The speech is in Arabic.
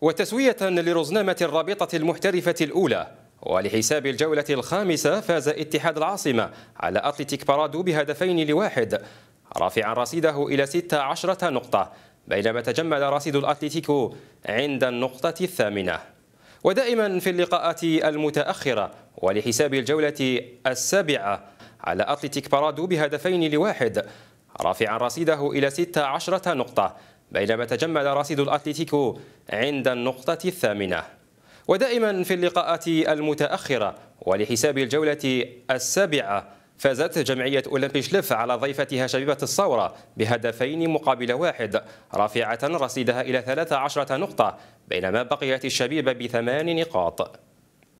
وتسوية لرزنامة الرابطة المحترفة الأولى ولحساب الجولة الخامسة فاز اتحاد العاصمة على أتلتيك بارادو بهدفين لواحد رافعا رصيده إلى 16 نقطة بينما تجمد رصيد الأتلتيكو عند النقطة الثامنة ودائما في اللقاءات المتأخرة ولحساب الجولة السابعة على أتلتيك بارادو بهدفين لواحد رافعا رصيده إلى 16 نقطة بينما تجمد رصيد الأتليتيكو عند النقطة الثامنة ودائما في اللقاءات المتأخرة ولحساب الجولة السابعة فازت جمعية أولمبي شلف على ضيفتها شبيبة الصورة بهدفين مقابل واحد رافعة رصيدها إلى 13 نقطة بينما بقيت الشبيبة بثمان نقاط